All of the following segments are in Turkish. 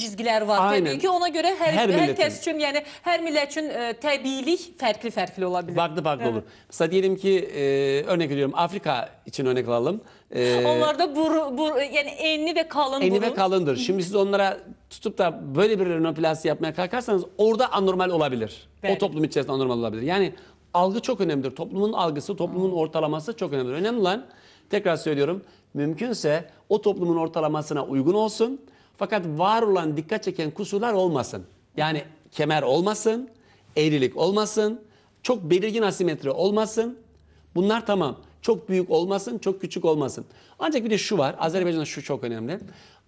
cizgiler var Aynen. təbii ki. Ona göre her hər, hər kəs üçün, yəni hər millət üçün e, təbiilik fərqli-fərqli ola bilir. Farklı farklı olur. Mesela diyelim ki e, örnek veriyorum Afrika için örnek alalım. E, da buru, buru, yani enli ve kalın burun. ve kalındır. Şimdi siz onlara tutup da böyle bir rinoplasti yapmaya kalkarsanız orada anormal olabilir. Evet. O toplum içerisinde anormal olabilir. Yani algı çok önemlidir. Toplumun algısı, toplumun ortalaması çok önemlidir. Önemli olan tekrar söylüyorum mümkünse o toplumun ortalamasına uygun olsun fakat var olan dikkat çeken kusurlar olmasın. Yani kemer olmasın, eğrilik olmasın, çok belirgin asimetri olmasın. Bunlar tamam. Çok büyük olmasın, çok küçük olmasın. Ancak bir de şu var. Azerbaycan'da şu çok önemli.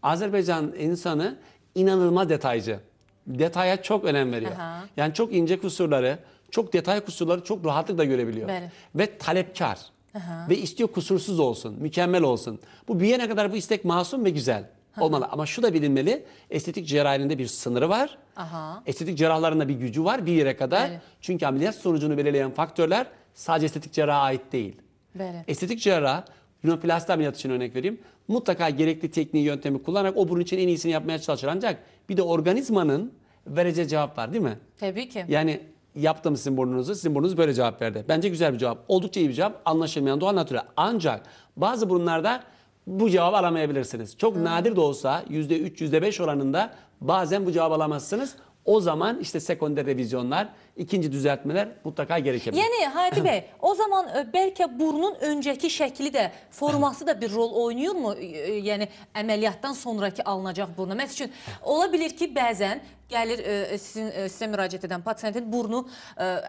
Azerbaycan insanı inanılmaz detaycı. Detaya çok önem veriyor. Aha. Yani çok ince kusurları, çok detay kusurları çok rahatlıkla görebiliyor. Böyle. Ve talepkar. Aha. Ve istiyor kusursuz olsun, mükemmel olsun. Bu büyüyene kadar bu istek masum ve güzel olmalı. Ama şu da bilinmeli. Estetik cerrahinde bir sınırı var. Aha. Estetik cerrahların da bir gücü var bir yere kadar. Böyle. Çünkü ameliyat sonucunu belirleyen faktörler sadece estetik cerraha ait değil. Böyle. Estetik cerrah, rinoplasti ameliyatı için örnek vereyim. Mutlaka gerekli tekniği, yöntemi kullanarak o burun için en iyisini yapmaya çalışır. Ancak bir de organizmanın vereceği cevap var değil mi? Tabii ki. Yani yaptım sizin burnunuzu, sizin burnunuz böyle cevap verdi. Bence güzel bir cevap. Oldukça iyi bir cevap. Anlaşılmayan doğal natürel. Ancak bazı burunlarda bu cevabı alamayabilirsiniz. Çok nadir de olsa %3, %5 oranında bazen bu cevabı alamazsınız. O zaman işte sekonder revizyonlar, ikinci düzeltmeler mutlaka gerekebilir. Yəni Hadi bəy, o zaman e, bəlkə burunun öncəki şəkli də, forması da bir rol oynayırmı? E, e, yəni əməliyyatdan sonraki alınacaq buruna. Məsəl üçün ola bilər ki, bəzən gəlir sizin sizə müraciət edən pasiyentin burnu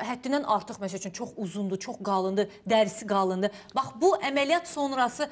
həddindən artıq məsəl üçün çox uzundur, çox qalındır, dərisi qalındır. Bax bu əməliyyat sonrası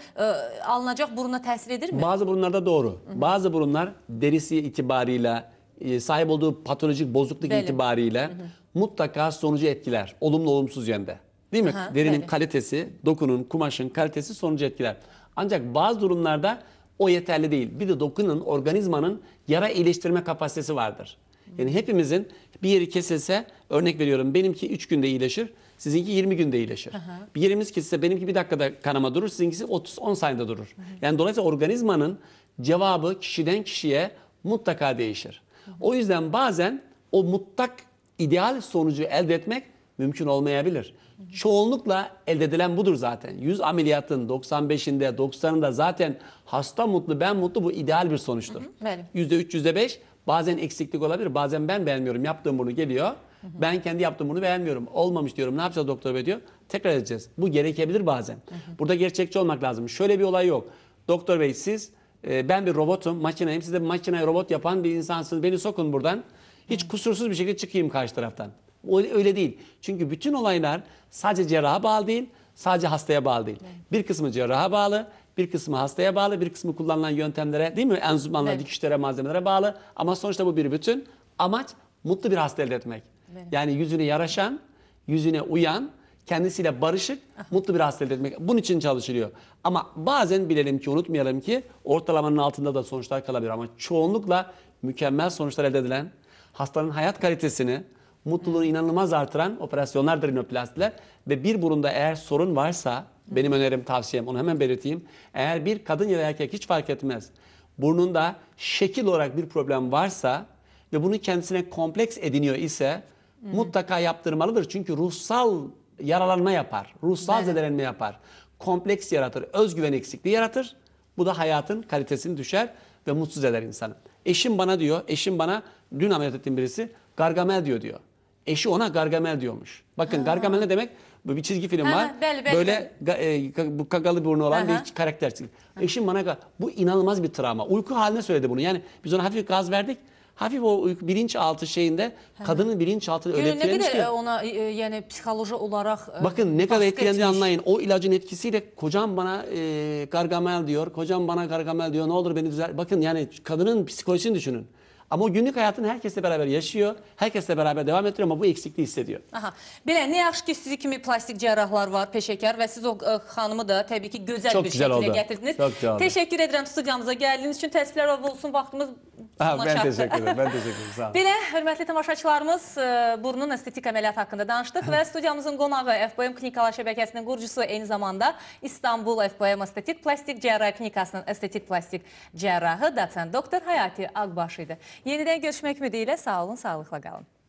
alınacaq buruna təsir edirmi? Bazı burunlarda doğru. Hı -hı. Bazı burunlar derisi itibarilə e, sahip olduğu patolojik bozukluk Belim. itibariyle hı hı. mutlaka sonucu etkiler. Olumlu olumsuz yönde. Değil mi? Aha, Derinin öyle. kalitesi, dokunun, kumaşın kalitesi sonucu etkiler. Ancak bazı durumlarda o yeterli değil. Bir de dokunun, organizmanın yara iyileştirme kapasitesi vardır. Yani hepimizin bir yeri kesilse, örnek veriyorum benimki 3 günde iyileşir, sizinki 20 günde iyileşir. Aha. Bir yerimiz kesilse benimki bir dakikada kanama durur, sizinkisi 30 10 saniyede durur. Hı Yani dolayısıyla organizmanın cevabı kişiden kişiye mutlaka değişir. O yüzden bazen o mutlak ideal sonucu elde etmek mümkün olmayabilir. Çoğunlukla elde edilen budur zaten. 100 ameliyatın 95'inde 90'ında zaten hasta mutlu ben mutlu bu ideal bir sonuçtur. Benim. %3 %5 bazen eksiklik olabilir bazen ben beğenmiyorum yaptığım bunu geliyor. Ben kendi yaptığım bunu beğenmiyorum. Olmamış diyorum. Ne yapacağız doktor bey diyor. Tekrar edeceğiz. Bu gerekebilir bazen. Burada gerçekçi olmak lazım. Şöyle bir olay yok. Doktor bey siz ee, ben bir robotum, makineyim. Siz de makineye robot yapan bir insansınız. Beni sokun buradan. Hiç kusursuz bir şekilde çıkayım karşı taraftan. Öyle değil. Çünkü bütün olaylar sadece cerraha bağlı değil, sadece hastaya bağlı değil. Evet. Bir kısmı cerraha bağlı, bir kısmı hastaya bağlı, bir kısmı kullanılan yöntemlere, değil mi? Enzümanlara, evet. dikişlere, malzemelere bağlı. Ama sonuçta bu bir bütün. Amaç mutlu bir hasta elde etmek. Evet. Yani yüzüne yaraşan, yüzüne uyan, kendisiyle barışık, mutlu bir hasret etmek. Bunun için çalışılıyor. Ama bazen bilelim ki, unutmayalım ki ortalamanın altında da sonuçlar kalabilir. Ama çoğunlukla mükemmel sonuçlar elde edilen, hastanın hayat kalitesini, mutluluğunu inanılmaz artıran operasyonlardır rinoplastiler. Ve bir burunda eğer sorun varsa, benim önerim, tavsiyem, onu hemen belirteyim. Eğer bir kadın ya da erkek hiç fark etmez, burnunda şekil olarak bir problem varsa ve bunu kendisine kompleks ediniyor ise, mutlaka yaptırmalıdır. Çünkü ruhsal yaralanma yapar. Ruhsal zedelenme yapar. Kompleks yaratır. Özgüven eksikliği yaratır. Bu da hayatın kalitesini düşer ve mutsuz eder insanı. Eşim bana diyor, eşim bana dün ameliyat ettiğim birisi Gargamel diyor diyor. Eşi ona Gargamel diyormuş. Bakın ha. Gargamel ne demek? Bu bir çizgi film ha, var. Belli, belli. Böyle e, bu kagalı burnu olan Aha. bir karakter Eşim bana bu inanılmaz bir travma. Uyku haline söyledi bunu. Yani biz ona hafif gaz verdik hafif o bilinçaltı şeyinde kadının bilinçaltını öyle Günün etkilemiş ne ki. kadar e, ona e, e, yani psikoloji olarak Bakın ne kadar baskı etkilendiğini anlayın. O ilacın etkisiyle kocam bana e, gargamel diyor, kocam bana gargamel diyor ne olur beni düzel. Bakın yani kadının psikolojisini düşünün. Ama o günlük hayatını herkesle beraber yaşıyor, herkesle beraber devam ettiriyor ama bu eksikliği hissediyor. Aha. Belə ne yaxşı ki sizi kimi plastik cerrahlar var, peşekar ve siz o ə, xanımı da tabii ki güzel Çox bir güzel şəkildə oldu. gətirdiniz. güzel oldu. Təşəkkür edirəm studiyamıza gəldiyiniz üçün. Təəssüflər olsun vaxtımız Aha, mən təşəkkür edirəm, mən təşəkkür edirəm, sağ olun. Belə, hörmətli tamaşaçılarımız, e, burnun estetik əməliyyatı haqqında danışdıq və studiyamızın qonağı FBM Klinikalar Şəbəkəsinin qurucusu eyni zamanda İstanbul FBM Estetik Plastik Cərrahi Klinikasının estetik plastik cərrahı doçent doktor Hayati Akbaş idi. Yenidən görüşmək ümidilə, sağ olun, sağlıqla qalın.